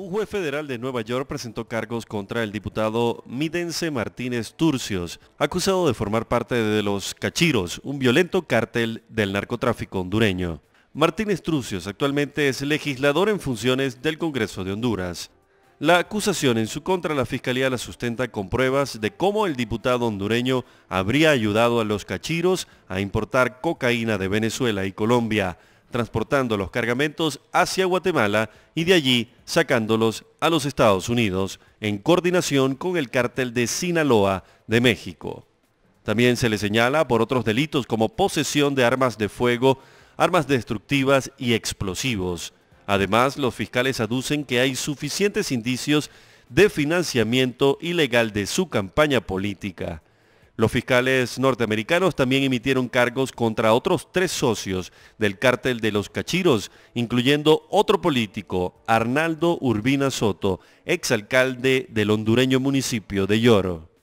Un juez federal de Nueva York presentó cargos contra el diputado Midense Martínez Turcios, acusado de formar parte de los Cachiros, un violento cártel del narcotráfico hondureño. Martínez Turcios actualmente es legislador en funciones del Congreso de Honduras. La acusación en su contra la Fiscalía la sustenta con pruebas de cómo el diputado hondureño habría ayudado a los cachiros a importar cocaína de Venezuela y Colombia, transportando los cargamentos hacia Guatemala y de allí sacándolos a los Estados Unidos en coordinación con el cártel de Sinaloa de México. También se le señala por otros delitos como posesión de armas de fuego, armas destructivas y explosivos. Además, los fiscales aducen que hay suficientes indicios de financiamiento ilegal de su campaña política. Los fiscales norteamericanos también emitieron cargos contra otros tres socios del cártel de los cachiros, incluyendo otro político, Arnaldo Urbina Soto, exalcalde del hondureño municipio de Lloro.